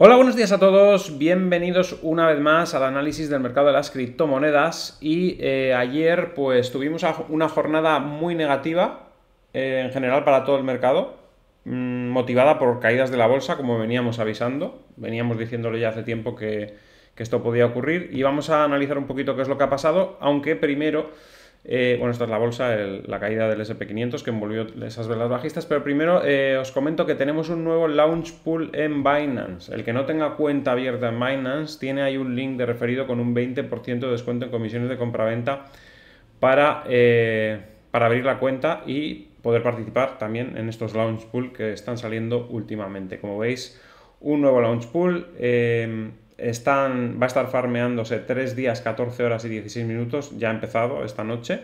Hola, buenos días a todos. Bienvenidos una vez más al análisis del mercado de las criptomonedas. Y eh, ayer, pues tuvimos una jornada muy negativa eh, en general para todo el mercado, mm, motivada por caídas de la bolsa, como veníamos avisando. Veníamos diciéndole ya hace tiempo que, que esto podía ocurrir. Y vamos a analizar un poquito qué es lo que ha pasado, aunque primero eh, bueno, esta es la bolsa, la caída del SP500 que envolvió esas velas bajistas, pero primero eh, os comento que tenemos un nuevo launch pool en Binance. El que no tenga cuenta abierta en Binance tiene ahí un link de referido con un 20% de descuento en comisiones de compraventa para, eh, para abrir la cuenta y poder participar también en estos launch pool que están saliendo últimamente. Como veis, un nuevo launch pool están, va a estar farmeándose 3 días, 14 horas y 16 minutos, ya ha empezado esta noche.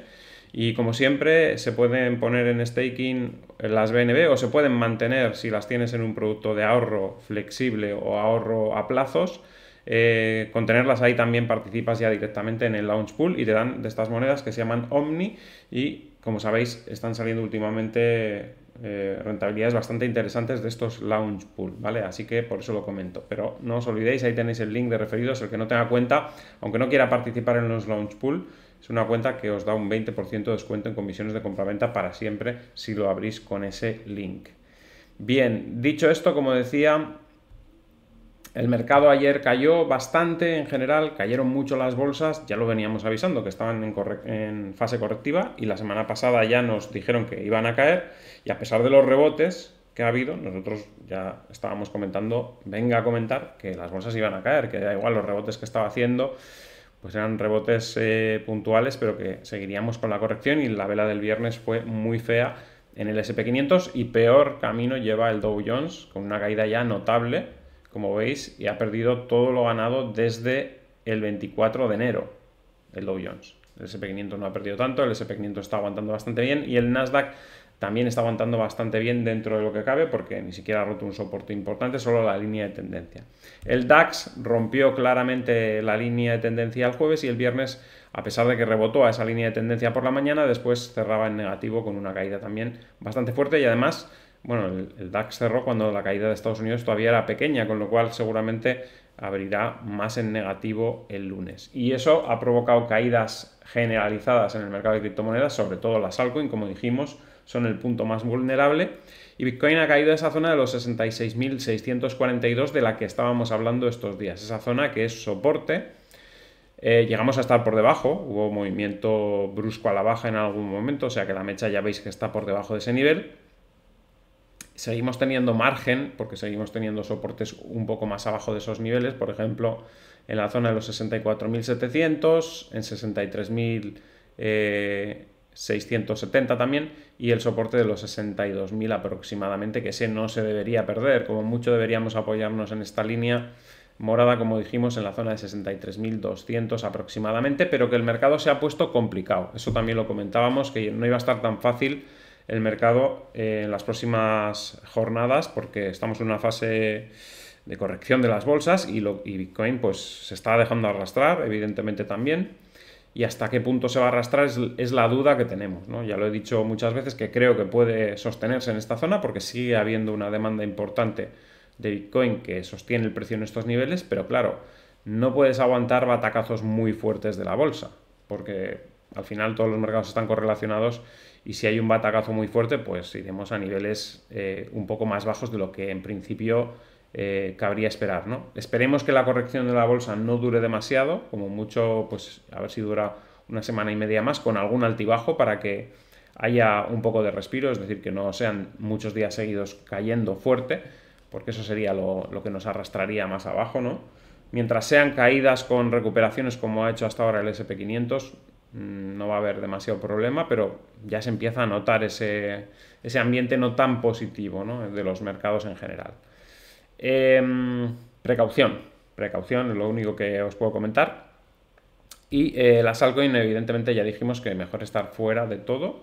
Y como siempre, se pueden poner en staking las BNB o se pueden mantener si las tienes en un producto de ahorro flexible o ahorro a plazos. Eh, con tenerlas ahí también participas ya directamente en el launch pool y te dan de estas monedas que se llaman Omni y como sabéis están saliendo últimamente eh, rentabilidades bastante interesantes de estos lounge pool, ¿vale? Así que por eso lo comento. Pero no os olvidéis, ahí tenéis el link de referidos, el que no tenga cuenta, aunque no quiera participar en los Lounge pool, es una cuenta que os da un 20% de descuento en comisiones de compraventa para siempre si lo abrís con ese link. Bien, dicho esto, como decía, el mercado ayer cayó bastante en general, cayeron mucho las bolsas, ya lo veníamos avisando que estaban en, fase correctiva y la semana pasada ya nos dijeron que iban a caer y a pesar de los rebotes que ha habido, nosotros ya estábamos comentando, venga a comentar que las bolsas iban a caer, que da igual los rebotes que estaba haciendo, pues eran rebotes eh, puntuales, pero que seguiríamos con la corrección y la vela del viernes fue muy fea en el SP500 y peor camino lleva el Dow Jones con una caída ya notable como veis, y ha perdido todo lo ganado desde el 24 de enero, el Dow Jones. El SP500 no ha perdido tanto, el SP500 está aguantando bastante bien y el Nasdaq también está aguantando bastante bien dentro de lo que cabe porque ni siquiera ha roto un soporte importante, solo la línea de tendencia. El DAX rompió claramente la línea de tendencia el jueves y el viernes, a pesar de que rebotó a esa línea de tendencia por la mañana, después cerraba en negativo con una caída también bastante fuerte y además bueno, el, DAX cerró cuando la caída de Estados Unidos todavía era pequeña, con lo cual seguramente abrirá más en negativo el lunes. Y eso ha provocado caídas generalizadas en el mercado de criptomonedas, sobre todo las altcoins, como dijimos, son el punto más vulnerable. Y Bitcoin ha caído a esa zona de los 66.642 de la que estábamos hablando estos días. Esa zona que es soporte. Eh, llegamos a estar por debajo, hubo movimiento brusco a la baja en algún momento, o sea que la mecha ya veis que está por debajo de ese nivel seguimos teniendo margen, porque seguimos teniendo soportes un poco más abajo de esos niveles, por ejemplo, en la zona de los 64.700, en 63.670 eh, también, y el soporte de los 62.000 aproximadamente, que ese no se debería perder, como mucho deberíamos apoyarnos en esta línea morada, como dijimos, en la zona de 63.200 aproximadamente, pero que el mercado se ha puesto complicado, eso también lo comentábamos, que no iba a estar tan fácil el mercado eh, en las próximas jornadas porque estamos en una fase de corrección de las bolsas y, lo, y Bitcoin pues se está dejando arrastrar, evidentemente también. Y hasta qué punto se va a arrastrar es, la duda que tenemos. Ya lo he dicho muchas veces que creo que puede sostenerse en esta zona porque sigue habiendo una demanda importante de Bitcoin que sostiene el precio en estos niveles, pero claro, no puedes aguantar batacazos muy fuertes de la bolsa porque al final todos los mercados están correlacionados y si hay un batacazo muy fuerte, pues iremos a niveles eh, un poco más bajos de lo que en principio eh, cabría esperar. ¿no? Esperemos que la corrección de la bolsa no dure demasiado, como mucho, pues a ver si dura una semana y media más, con algún altibajo para que haya un poco de respiro, es decir, que no sean muchos días seguidos cayendo fuerte, porque eso sería lo, que nos arrastraría más abajo, ¿no? Mientras sean caídas con recuperaciones como ha hecho hasta ahora el SP500, Mm, no va a haber demasiado problema, pero ya se empieza a notar ese, ambiente no tan positivo de los mercados en general. Em, precaución, precaución es lo único que os puedo comentar. Y eh, las altcoins, evidentemente, ya dijimos que mejor estar fuera de todo,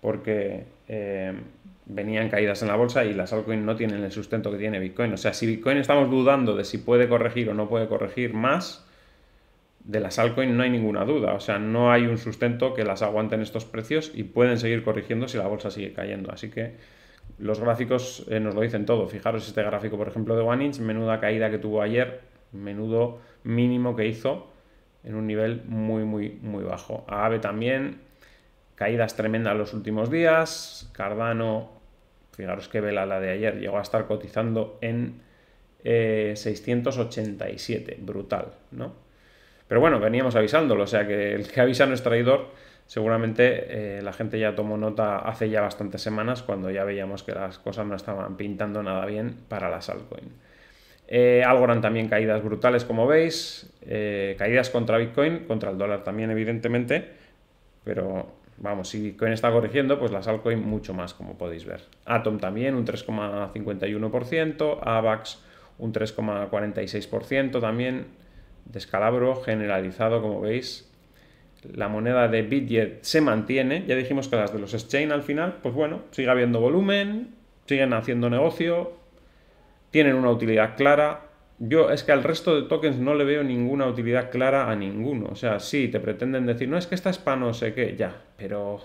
porque em, venían caídas en la bolsa y las altcoins no tienen el sustento que tiene Bitcoin. O sea, si Bitcoin estamos dudando de si puede corregir o no puede corregir más, de las altcoins no hay ninguna duda. O sea, no hay un sustento que las aguanten estos precios y pueden seguir corrigiendo si la bolsa sigue cayendo. Así que los gráficos eh, nos lo dicen todo. Fijaros este gráfico, por ejemplo, de Inch, menuda caída que tuvo ayer, menudo mínimo que hizo en un nivel muy, muy, muy bajo. AVE también, caídas tremendas los últimos días. Cardano, fijaros qué vela la de ayer, llegó a estar cotizando en 687, eh, brutal, ¿no? Pero bueno, veníamos avisándolo, o sea que el que avisa no es traidor. Seguramente eh, la gente ya tomó nota hace ya bastantes semanas cuando ya veíamos que las cosas no estaban pintando nada bien para las altcoins. Eh, Algorand también caídas brutales, como veis. Eh, caídas contra Bitcoin, contra el dólar también, evidentemente. Pero vamos, si Bitcoin está corrigiendo, pues las altcoins mucho más, como podéis ver. Atom también, un 3,51%. AVAX, un 3,46% también descalabro generalizado, como veis. La moneda de Bitget se mantiene. Ya dijimos que las de los exchange al final, pues bueno, sigue habiendo volumen, siguen haciendo negocio, tienen una utilidad clara. Yo es que al resto de tokens no le veo ninguna utilidad clara a ninguno. O sea, sí, te pretenden decir, no es que esta es no sé qué, ya, pero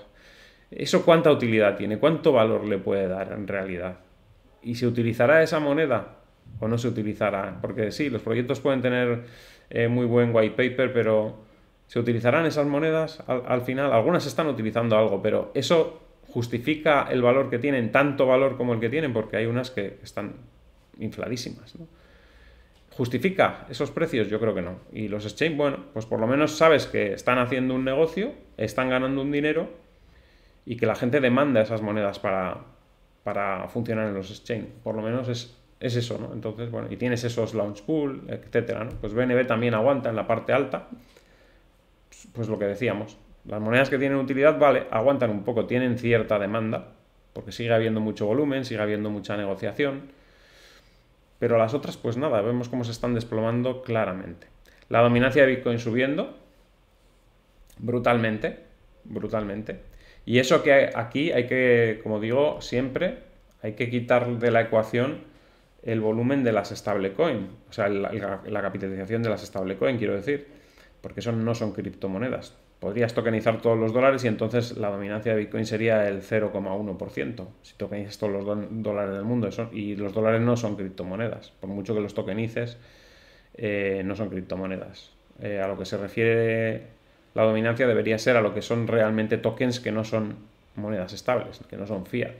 ¿eso cuánta utilidad tiene? ¿Cuánto valor le puede dar en realidad? ¿Y se utilizará esa moneda? o no se utilizará. Porque sí, los proyectos pueden tener muy buen white paper, pero ¿se utilizarán esas monedas al, final? Algunas están utilizando algo, pero eso justifica el valor que tienen, tanto valor como el que tienen, porque hay unas que están infladísimas. ¿Justifica esos precios? Yo creo que no. Y los exchange, bueno, pues por lo menos sabes que están haciendo un negocio, están ganando un dinero y que la gente demanda esas monedas para, para funcionar en los exchange. Por lo menos es es eso, ¿no? Entonces, bueno, y tienes esos launch pool, etcétera, ¿no? Pues BNB también aguanta en la parte alta, pues, pues lo que decíamos, las monedas que tienen utilidad, vale, aguantan un poco, tienen cierta demanda, porque sigue habiendo mucho volumen, sigue habiendo mucha negociación, pero las otras, pues nada, vemos cómo se están desplomando claramente. La dominancia de Bitcoin subiendo brutalmente, brutalmente. Y eso que aquí hay que, como digo, siempre hay que quitar de la ecuación el volumen de las stablecoin, o sea, la, capitalización de las stablecoin, quiero decir, porque eso no son criptomonedas. Podrías tokenizar todos los dólares y entonces la dominancia de Bitcoin sería el 0,1%, si tokenizas todos los dólares del mundo. y los dólares no son criptomonedas, por mucho que los tokenices, eh, no son criptomonedas. Eh, a lo que se refiere la dominancia debería ser a lo que son realmente tokens que no son monedas estables, que no son fiat.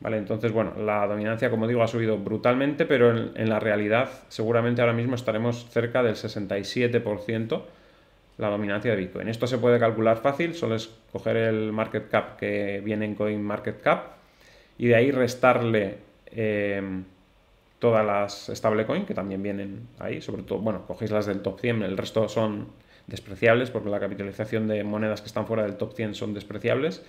¿Vale? Entonces, bueno, la dominancia, como digo, ha subido brutalmente, pero en, la realidad seguramente ahora mismo estaremos cerca del 67% la dominancia de Bitcoin. Esto se puede calcular fácil, solo es coger el market cap que viene en CoinMarketCap y de ahí restarle eh, todas las stablecoin que también vienen ahí, sobre todo, bueno, cogéis las del top 100, el resto son despreciables porque la capitalización de monedas que están fuera del top 100 son despreciables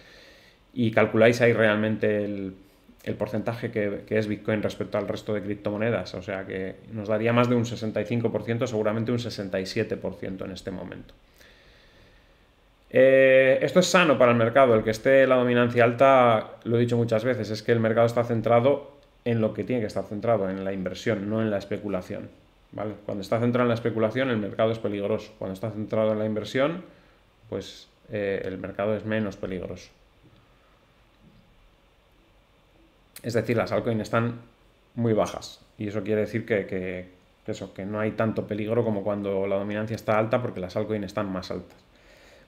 y calculáis ahí realmente el el porcentaje que, es Bitcoin respecto al resto de criptomonedas. O sea que nos daría más de un 65%, seguramente un 67% en este momento. Eh, esto es sano para el mercado. El que esté la dominancia alta, lo he dicho muchas veces, es que el mercado está centrado en lo que tiene que estar centrado, en la inversión, no en la especulación. Cuando está centrado en la especulación, el mercado es peligroso. Cuando está centrado en la inversión, pues eh, el mercado es menos peligroso. Es decir, las altcoins están muy bajas. Y eso quiere decir que, eso, que no hay tanto peligro como cuando la dominancia está alta, porque las altcoins están más altas.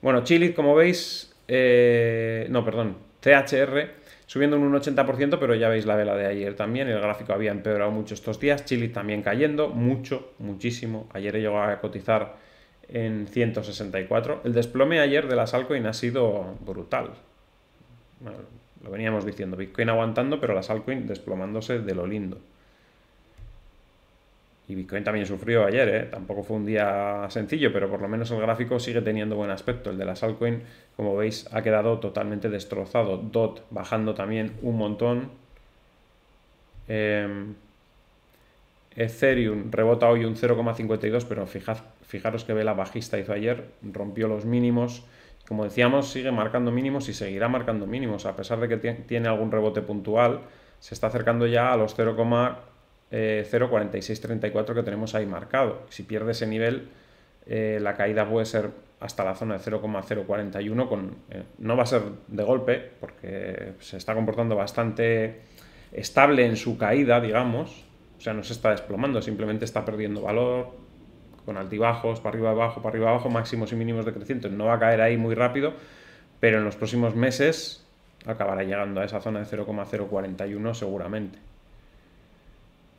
Bueno, Chile, como veis, eh, no, perdón, THR subiendo un 80%, pero ya veis la vela de ayer también, el gráfico había empeorado mucho estos días, Chile también cayendo, mucho, muchísimo, ayer llegó a cotizar en 164, el desplome ayer de las altcoins ha sido brutal, bueno, lo veníamos diciendo, Bitcoin aguantando, pero la altcoins desplomándose de lo lindo. Y Bitcoin también sufrió ayer, ¿eh? tampoco fue un día sencillo, pero por lo menos el gráfico sigue teniendo buen aspecto. El de las altcoins, como veis, ha quedado totalmente destrozado. DOT bajando también un montón. Em, Ethereum rebota hoy un 0,52, pero fijad, fijaros que vela bajista hizo ayer, rompió los mínimos como decíamos, sigue marcando mínimos y seguirá marcando mínimos, a pesar de que tiene algún rebote puntual, se está acercando ya a los 0,04634 eh, que tenemos ahí marcado. Si pierde ese nivel, eh, la caída puede ser hasta la zona de 0,041, con, eh, no va a ser de golpe, porque se está comportando bastante estable en su caída, digamos, o sea, no se está desplomando, simplemente está perdiendo valor, con altibajos, para arriba, abajo, para arriba, abajo, máximos y mínimos de decrecientes. No va a caer ahí muy rápido, pero en los próximos meses acabará llegando a esa zona de 0,041 seguramente.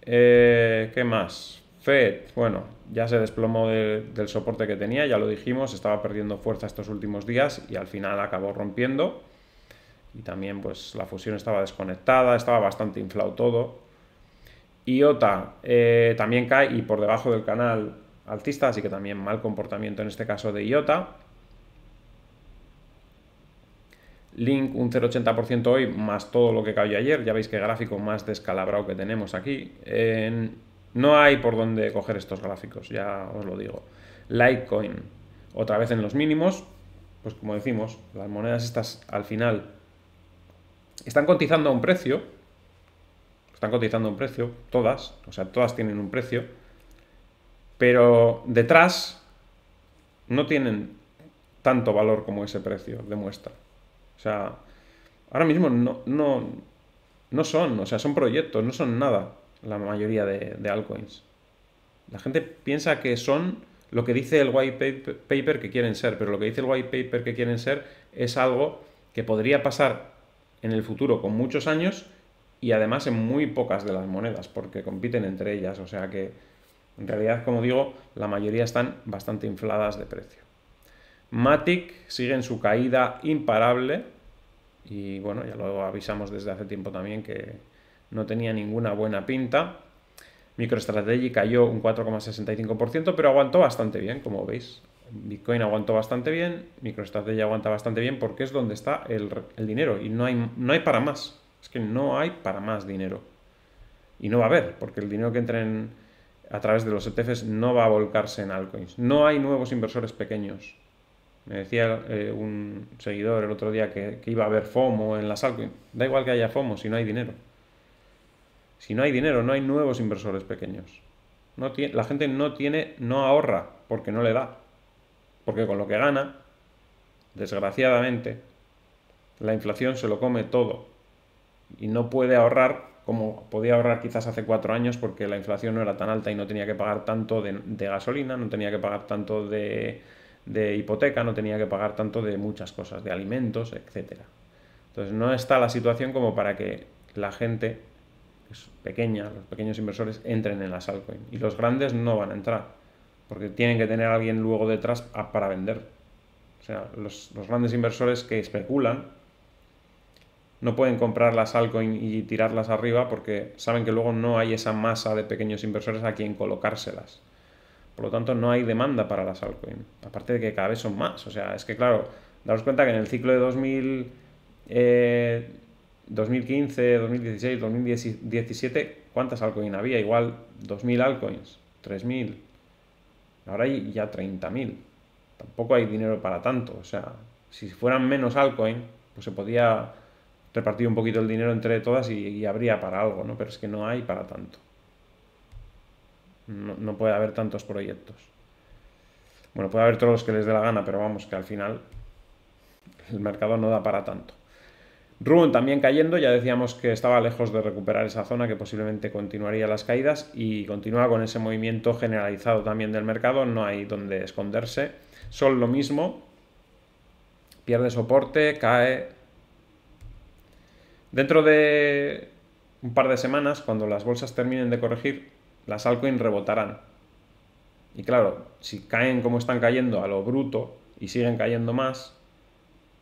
Eh, ¿Qué más? Fed, bueno, ya se desplomó del soporte que tenía, ya lo dijimos, estaba perdiendo fuerza estos últimos días y al final acabó rompiendo. Y también pues la fusión estaba desconectada, estaba bastante inflado todo. IOTA eh, también cae y por debajo del canal altista, así que también mal comportamiento en este caso de IOTA. Link un 0,80% hoy más todo lo que cayó ayer. Ya veis qué gráfico más descalabrado que tenemos aquí. no hay por dónde coger estos gráficos, ya os lo digo. Litecoin, otra vez en los mínimos. Pues como decimos, las monedas estas al final están cotizando a un precio. Están cotizando a un precio, todas. O sea, todas tienen un precio pero detrás no tienen tanto valor como ese precio de muestra. O sea, ahora mismo no, no, no son, o sea, son proyectos, no son nada la mayoría de, de altcoins. La gente piensa que son lo que dice el white paper que quieren ser, pero lo que dice el white paper que quieren ser es algo que podría pasar en el futuro con muchos años y además en muy pocas de las monedas, porque compiten entre ellas, o sea que en realidad, como digo, la mayoría están bastante infladas de precio. Matic sigue en su caída imparable y bueno, ya lo avisamos desde hace tiempo también que no tenía ninguna buena pinta. MicroStrategy cayó un 4,65%, pero aguantó bastante bien, como veis. Bitcoin aguantó bastante bien, MicroStrategy aguanta bastante bien porque es donde está el, dinero y no hay, no hay para más. Es que no hay para más dinero. Y no va a haber, porque el dinero que entra en, a través de los ETFs no va a volcarse en altcoins. No hay nuevos inversores pequeños. Me decía eh, un seguidor el otro día que, iba a haber FOMO en las altcoins. Da igual que haya FOMO si no hay dinero. Si no hay dinero, no hay nuevos inversores pequeños. la gente no tiene, no ahorra porque no le da. Porque con lo que gana, desgraciadamente, la inflación se lo come todo. Y no puede ahorrar como podía ahorrar quizás hace cuatro años porque la inflación no era tan alta y no tenía que pagar tanto de, gasolina, no tenía que pagar tanto de, hipoteca, no tenía que pagar tanto de muchas cosas, de alimentos, etc. Entonces no está la situación como para que la gente es pues, pequeña, los pequeños inversores entren en la altcoins y los grandes no van a entrar porque tienen que tener alguien luego detrás para vender. O sea, los grandes inversores que especulan no pueden comprar las altcoins y tirarlas arriba porque saben que luego no hay esa masa de pequeños inversores a quien colocárselas. Por lo tanto, no hay demanda para las altcoins. Aparte de que cada vez son más. O sea, es que claro, daros cuenta que en el ciclo de 2000, 2015, 2016, 2017, ¿cuántas altcoins había? Igual 2.000 altcoins, 3.000. Ahora hay ya 30.000. Tampoco hay dinero para tanto. O sea, si fueran menos altcoins, pues se podía Repartir un poquito el dinero entre todas y, habría para algo, ¿no? Pero es que no hay para tanto. No, puede haber tantos proyectos. Bueno, puede haber todos los que les dé la gana, pero vamos, que al final el mercado no da para tanto. Run también cayendo, ya decíamos que estaba lejos de recuperar esa zona, que posiblemente continuaría las caídas y continúa con ese movimiento generalizado también del mercado, no hay donde esconderse. Sol lo mismo, pierde soporte, cae, Dentro de un par de semanas, cuando las bolsas terminen de corregir, las altcoins rebotarán. Y claro, si caen como están cayendo a lo bruto y siguen cayendo más,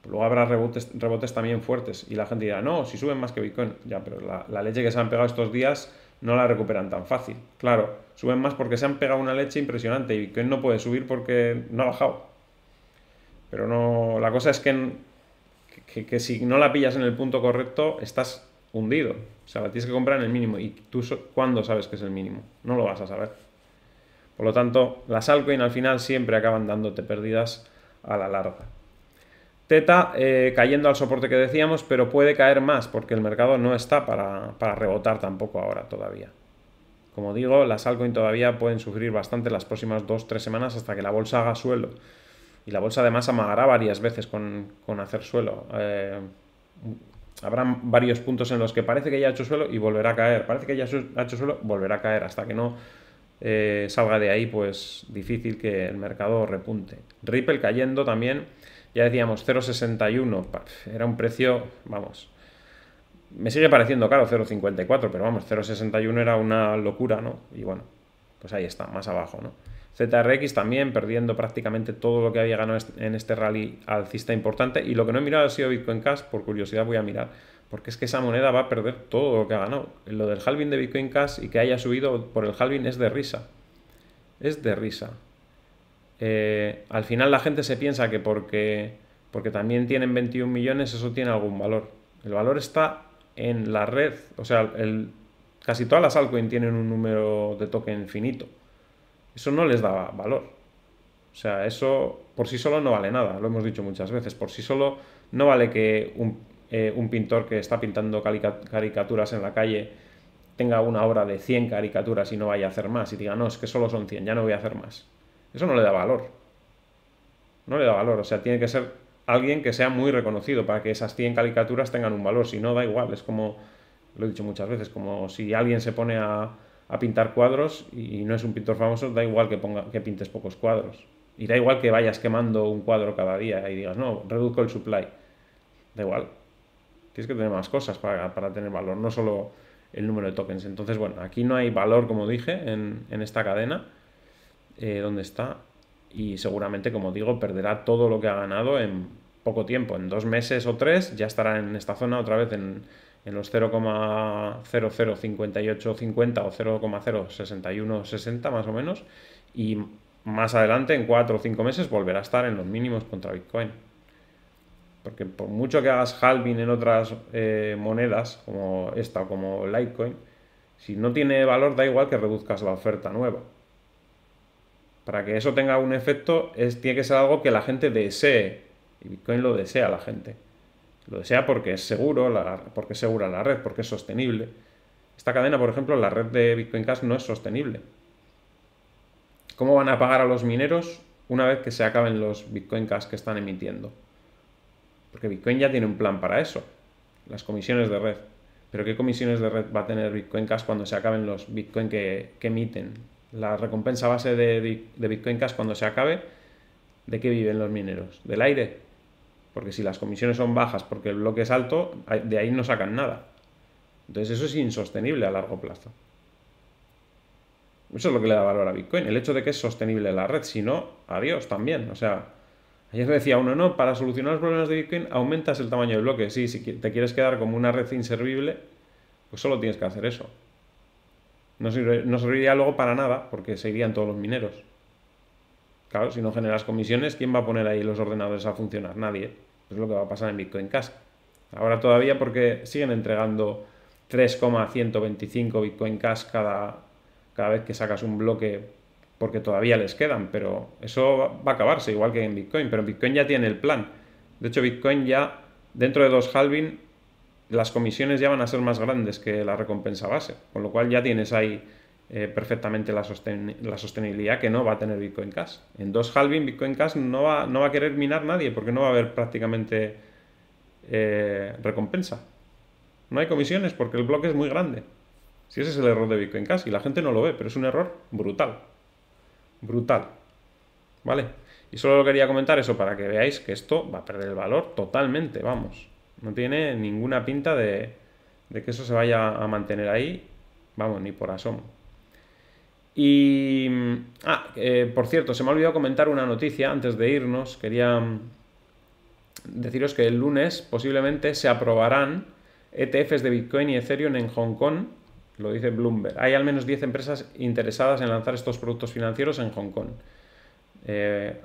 pues luego habrá rebotes, rebotes también fuertes. Y la gente dirá, no, si suben más que Bitcoin. Ya, pero la, la leche que se han pegado estos días no la recuperan tan fácil. Claro, suben más porque se han pegado una leche impresionante y Bitcoin no puede subir porque no ha bajado. Pero no, la cosa es que que, si no la pillas en el punto correcto, estás hundido. O sea, la tienes que comprar en el mínimo. ¿Y tú cuándo sabes que es el mínimo? No lo vas a saber. Por lo tanto, las altcoins al final siempre acaban dándote pérdidas a la larga. Teta eh, cayendo al soporte que decíamos, pero puede caer más porque el mercado no está para, rebotar tampoco ahora todavía. Como digo, las altcoins todavía pueden sufrir bastante las próximas 2 tres semanas hasta que la bolsa haga suelo. Y la bolsa además amagará varias veces con, hacer suelo. Eh, habrá varios puntos en los que parece que ya ha hecho suelo y volverá a caer. Parece que ya ha hecho suelo, volverá a caer. Hasta que no eh, salga de ahí, pues difícil que el mercado repunte. Ripple cayendo también, ya decíamos 0,61, era un precio, vamos, me sigue pareciendo caro 0,54, pero vamos, 0,61 era una locura, ¿no? Y bueno, pues ahí está, más abajo, ¿no? ZRX también perdiendo prácticamente todo lo que había ganado en este rally alcista importante. Y lo que no he mirado ha sido Bitcoin Cash, por curiosidad voy a mirar, porque es que esa moneda va a perder todo lo que ha ganado. Lo del halving de Bitcoin Cash y que haya subido por el halving es de risa. Es de risa. Eh, al final la gente se piensa que porque, porque también tienen 21 millones eso tiene algún valor. El valor está en la red, o sea, casi todas las altcoins tienen un número de token finito. Eso no les da valor. O sea, eso por sí solo no vale nada, lo hemos dicho muchas veces. Por sí solo no vale que un, eh, pintor que está pintando caricaturas en la calle tenga una obra de 100 caricaturas y no vaya a hacer más y diga, no, es que solo son 100, ya no voy a hacer más. Eso no le da valor. No le da valor, o sea, tiene que ser alguien que sea muy reconocido para que esas 100 caricaturas tengan un valor, si no, da igual, es como, lo he dicho muchas veces, como si alguien se pone a, a pintar cuadros y no es un pintor famoso, da igual que, ponga, que pintes pocos cuadros. Y da igual que vayas quemando un cuadro cada día y digas, no, reduzco el supply. Da igual. Tienes que tener más cosas para, tener valor, no solo el número de tokens. Entonces, bueno, aquí no hay valor, como dije, en, esta cadena, eh, donde está. Y seguramente, como digo, perderá todo lo que ha ganado en poco tiempo. En dos meses o tres ya estará en esta zona otra vez en en los 0,005850 o 0,06160 más o menos, y más adelante, en 4 o 5 meses, volverá a estar en los mínimos contra Bitcoin. Porque por mucho que hagas halving en otras eh, monedas, como esta o como Litecoin, si no tiene valor, da igual que reduzcas la oferta nueva. Para que eso tenga un efecto, es, tiene que ser algo que la gente desee. Y Bitcoin lo desea la gente. Lo desea porque es seguro, porque es segura la red, porque es sostenible. Esta cadena, por ejemplo, la red de Bitcoin Cash no es sostenible. ¿Cómo van a pagar a los mineros una vez que se acaben los Bitcoin Cash que están emitiendo? Porque Bitcoin ya tiene un plan para eso, las comisiones de red. Pero ¿qué comisiones de red va a tener Bitcoin Cash cuando se acaben los Bitcoin que, emiten? La recompensa base de, de Bitcoin Cash cuando se acabe, ¿de qué viven los mineros? ¿Del aire? Porque si las comisiones son bajas porque el bloque es alto, de ahí no sacan nada. Entonces eso es insostenible a largo plazo. Eso es lo que le da valor a Bitcoin, el hecho de que es sostenible la red, si no, adiós también. O sea, ayer decía uno, no, para solucionar los problemas de Bitcoin aumentas el tamaño del bloque. Sí, si te quieres quedar como una red inservible, pues solo tienes que hacer eso. No, no serviría luego para nada porque se irían todos los mineros. Claro, si no generas comisiones, ¿quién va a poner ahí los ordenadores a funcionar? Nadie. Es lo que va a pasar en Bitcoin Cash. Ahora todavía porque siguen entregando 3,125 Bitcoin Cash cada, cada vez que sacas un bloque porque todavía les quedan, pero eso va a acabarse igual que en Bitcoin, pero Bitcoin ya tiene el plan. De hecho, Bitcoin ya dentro de dos halving las comisiones ya van a ser más grandes que la recompensa base, con lo cual ya tienes ahí eh, perfectamente la, sostenibilidad que no va a tener Bitcoin Cash. En dos halving Bitcoin Cash no va, no va a querer minar nadie porque no va a haber prácticamente eh, recompensa. No hay comisiones porque el bloque es muy grande. Si ese es el error de Bitcoin Cash y la gente no lo ve, pero es un error brutal. Brutal. ¿Vale? Y solo quería comentar eso para que veáis que esto va a perder el valor totalmente, vamos. No tiene ninguna pinta de que eso se vaya a mantener ahí, vamos, ni por asomo. Y, mm, ah, eh, por cierto, se me ha olvidado comentar una noticia antes de irnos. Quería mm, deciros que el lunes posiblemente se aprobarán ETFs de Bitcoin y Ethereum en Hong Kong, lo dice Bloomberg. Hay al menos 10 empresas interesadas en lanzar estos productos financieros en Hong Kong. Eh,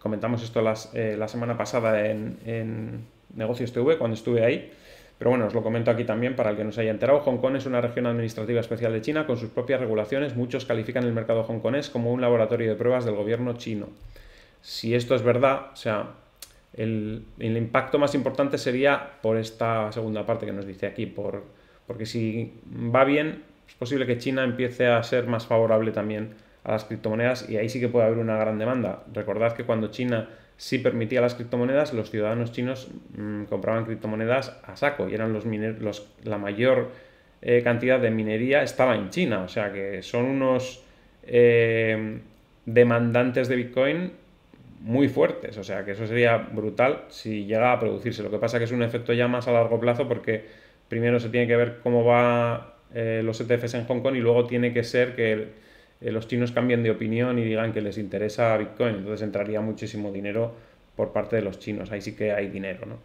comentamos esto eh, la semana pasada en Negocios TV, cuando estuve ahí. Pero bueno, os lo comento aquí también para el que nos haya enterado. Hong Kong es una región administrativa especial de China con sus propias regulaciones. Muchos califican el mercado hongkonés como un laboratorio de pruebas del gobierno chino. Si esto es verdad, o sea, el, impacto más importante sería por esta segunda parte que nos dice aquí, por, porque si va bien, es posible que China empiece a ser más favorable también a las criptomonedas y ahí sí que puede haber una gran demanda. Recordad que cuando China si permitía las criptomonedas, los ciudadanos chinos mm, compraban criptomonedas a saco y eran los, la mayor eh, cantidad de minería estaba en China, o sea que son unos eh, demandantes de Bitcoin muy fuertes, o sea que eso sería brutal si llega a producirse. Lo que pasa es que es un efecto ya más a largo plazo porque primero se tiene que ver cómo va eh, los ETFs en Hong Kong y luego tiene que ser que eh, los chinos cambien de opinión y digan que les interesa Bitcoin. Entonces entraría muchísimo dinero por parte de los chinos. Ahí sí que hay dinero, ¿no?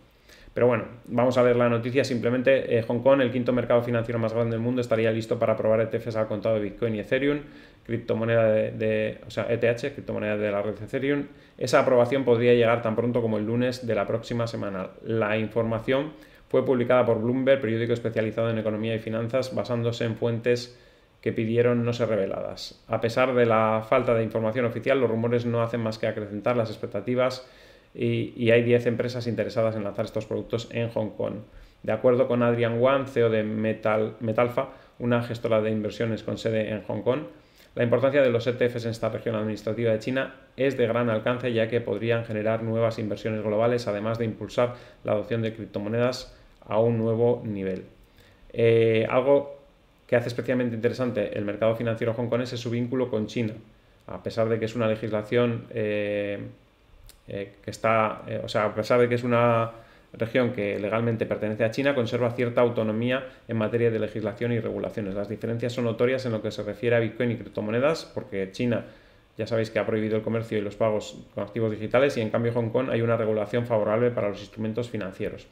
Pero bueno, vamos a ver la noticia. Simplemente eh, Hong Kong, el quinto mercado financiero más grande del mundo, estaría listo para aprobar ETFs al contado de Bitcoin y Ethereum, criptomoneda de, de, o sea, ETH, criptomoneda de la red Ethereum. Esa aprobación podría llegar tan pronto como el lunes de la próxima semana. La información fue publicada por Bloomberg, periódico especializado en economía y finanzas, basándose en fuentes que pidieron no ser reveladas. A pesar de la falta de información oficial, los rumores no hacen más que acrecentar las expectativas y, hay 10 empresas interesadas en lanzar estos productos en Hong Kong. De acuerdo con Adrian Wang, CEO de Metal, Metalfa, una gestora de inversiones con sede en Hong Kong, la importancia de los ETFs en esta región administrativa de China es de gran alcance ya que podrían generar nuevas inversiones globales además de impulsar la adopción de criptomonedas a un nuevo nivel. Eh, algo que hace especialmente interesante el mercado financiero hongkonés es su vínculo con China. A pesar de que es una legislación eh, eh, que está, eh, o sea, a pesar de que es una región que legalmente pertenece a China, conserva cierta autonomía en materia de legislación y regulaciones. Las diferencias son notorias en lo que se refiere a Bitcoin y criptomonedas, porque China ya sabéis que ha prohibido el comercio y los pagos con activos digitales y en cambio Hong Kong hay una regulación favorable para los instrumentos financieros.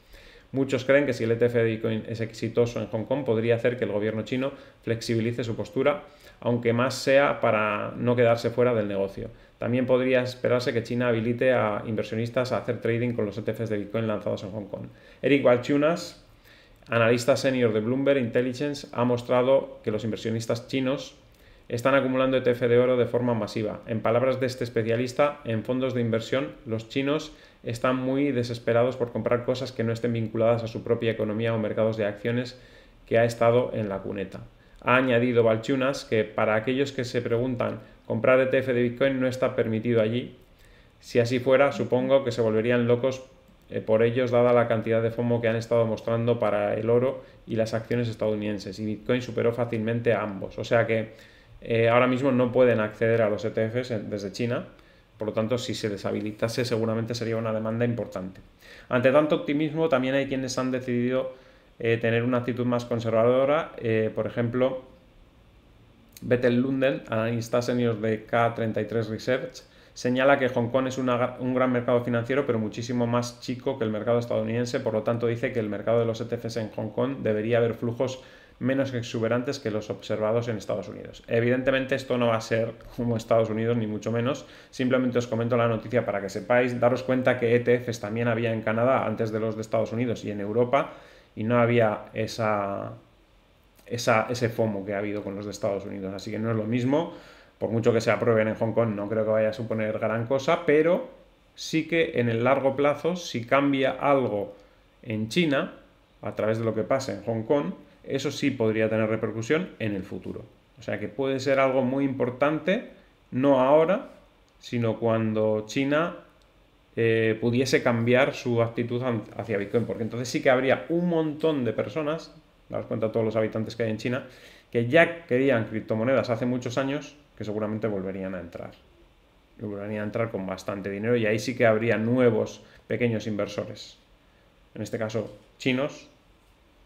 Muchos creen que si el ETF de Bitcoin es exitoso en Hong Kong podría hacer que el gobierno chino flexibilice su postura, aunque más sea para no quedarse fuera del negocio. También podría esperarse que China habilite a inversionistas a hacer trading con los ETFs de Bitcoin lanzados en Hong Kong. Eric Walchunas, analista senior de Bloomberg Intelligence, ha mostrado que los inversionistas chinos están acumulando ETF de oro de forma masiva. En palabras de este especialista, en fondos de inversión, los chinos están muy desesperados por comprar cosas que no estén vinculadas a su propia economía o mercados de acciones que ha estado en la cuneta. Ha añadido Balchunas que para aquellos que se preguntan comprar ETF de Bitcoin no está permitido allí. Si así fuera, supongo que se volverían locos eh, por ellos dada la cantidad de FOMO que han estado mostrando para el oro y las acciones estadounidenses. Y Bitcoin superó fácilmente a ambos. O sea que eh, ahora mismo no pueden acceder a los ETFs desde China por lo tanto, si se deshabilitase seguramente sería una demanda importante. Ante tanto optimismo, también hay quienes han decidido eh, tener una actitud más conservadora. Eh, por ejemplo, Bethel Lundell, analista senior de K33 Research, señala que Hong Kong es un gran mercado financiero, pero muchísimo más chico que el mercado estadounidense. Por lo tanto, dice que el mercado de los ETFs en Hong Kong debería haber flujos menos exuberantes que los observados en Estados Unidos. Evidentemente esto no va a ser como Estados Unidos, ni mucho menos. Simplemente os comento la noticia para que sepáis, daros cuenta que ETFs también había en Canadá antes de los de Estados Unidos y en Europa, y no había esa, ese FOMO que ha habido con los de Estados Unidos. Así que no es lo mismo, por mucho que se aprueben en Hong Kong, no creo que vaya a suponer gran cosa, pero sí que en el largo plazo, si cambia algo en China, a través de lo que pasa en Hong Kong, eso sí podría tener repercusión en el futuro. O sea que puede ser algo muy importante, no ahora, sino cuando China eh, pudiese cambiar su actitud hacia Bitcoin, porque entonces sí que habría un montón de personas, daros cuenta a todos los habitantes que hay en China, que ya querían criptomonedas hace muchos años, que seguramente volverían a entrar. Volverían a entrar con bastante dinero y ahí sí que habría nuevos pequeños inversores. En este caso, chinos,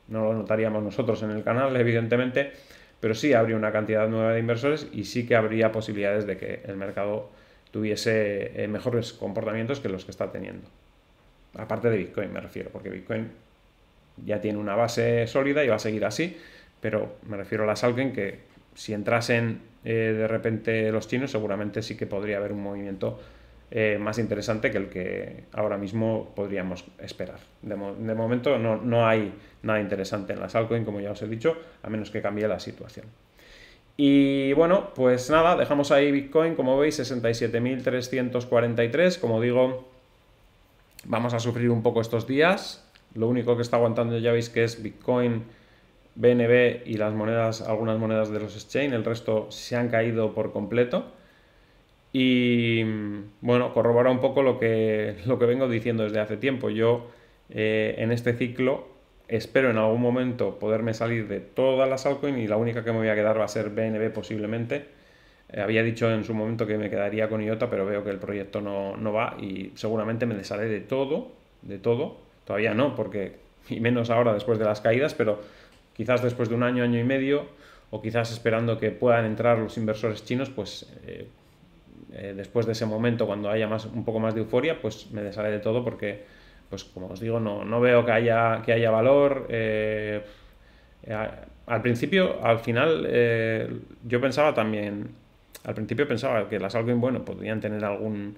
no lo notaríamos nosotros en el canal, evidentemente, pero sí habría una cantidad nueva de inversores y sí que habría posibilidades de que el mercado tuviese eh, mejores comportamientos que los que está teniendo. Aparte de Bitcoin me refiero, porque Bitcoin ya tiene una base sólida y va a seguir así, pero me refiero a las Alken que si entrasen eh, de repente los chinos seguramente sí que podría haber un movimiento eh, más interesante que el que ahora mismo podríamos esperar. De, momento no, no, hay nada interesante en las altcoins, como ya os he dicho, a menos que cambie la situación. Y bueno, pues nada, dejamos ahí Bitcoin, como veis, 67.343. Como digo, vamos a sufrir un poco estos días. Lo único que está aguantando ya veis que es Bitcoin, BNB y las monedas, algunas monedas de los exchange. El resto se han caído por completo. Y bueno, corrobora un poco lo que, lo que vengo diciendo desde hace tiempo. Yo eh, en este ciclo espero en algún momento poderme salir de todas las altcoins y la única que me voy a quedar va a ser BNB posiblemente. Eh, había dicho en su momento que me quedaría con IOTA, pero veo que el proyecto no, no va y seguramente me desharé de todo, de todo. Todavía no, porque, y menos ahora después de las caídas, pero quizás después de un año, año y medio, o quizás esperando que puedan entrar los inversores chinos, pues eh, eh, después de ese momento, cuando haya más, un poco más de euforia, pues me desharé de todo porque, pues como os digo, no, veo que haya, que haya valor. Eh, al principio, al final, eh, yo pensaba también, al principio pensaba que las en bueno, podrían tener algún,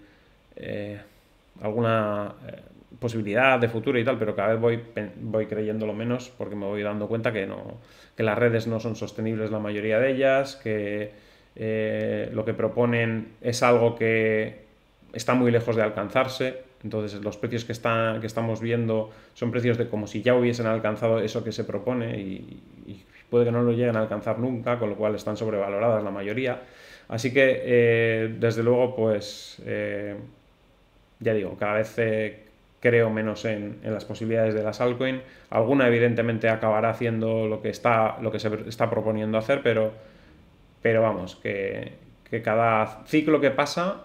alguna posibilidad de futuro y tal, pero cada vez voy, voy creyéndolo menos porque me voy dando cuenta que, no, que las redes no son sostenibles la mayoría de ellas, que eh, lo que proponen es algo que está muy lejos de alcanzarse. Entonces los precios que, están que estamos viendo son precios de como si ya hubiesen alcanzado eso que se propone y, puede que no lo lleguen a alcanzar nunca, con lo cual están sobrevaloradas la mayoría. Así que, eh, desde luego, pues, eh, ya digo, cada vez creo menos en, las posibilidades de las altcoins, Alguna, evidentemente, acabará haciendo lo que, está, lo que se está proponiendo hacer, pero pero vamos, que, cada ciclo que pasa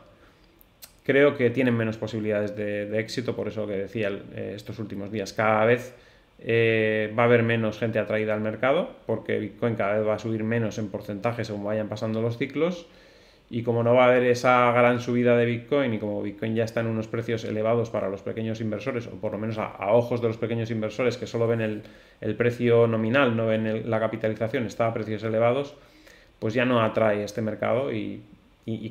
creo que tienen menos posibilidades de, éxito, por eso que decía eh, estos últimos días, cada vez eh, va a haber menos gente atraída al mercado, porque Bitcoin cada vez va a subir menos en porcentaje según vayan pasando los ciclos, y como no va a haber esa gran subida de Bitcoin, y como Bitcoin ya está en unos precios elevados para los pequeños inversores, o por lo menos a, ojos de los pequeños inversores que solo ven el, precio nominal, no ven la capitalización, está a precios elevados, pues ya no atrae este mercado y,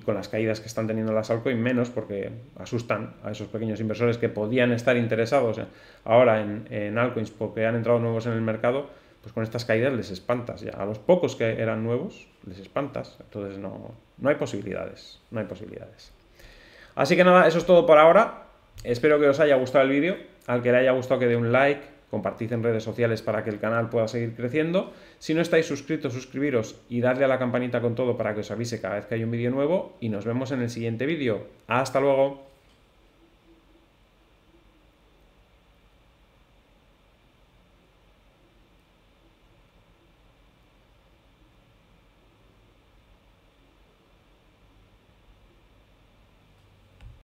con las caídas que están teniendo las altcoins menos porque asustan a esos pequeños inversores que podían estar interesados ahora en, en altcoins porque han entrado nuevos en el mercado, pues con estas caídas les espantas ya. A los pocos que eran nuevos, les espantas. Entonces no, no hay posibilidades, no hay posibilidades. Así que nada, eso es todo por ahora. Espero que os haya gustado el vídeo. Al que le haya gustado que dé un like, compartid en redes sociales para que el canal pueda seguir creciendo. Si no estáis suscritos, suscribiros y darle a la campanita con todo para que os avise cada vez que hay un vídeo nuevo y nos vemos en el siguiente vídeo. ¡Hasta luego!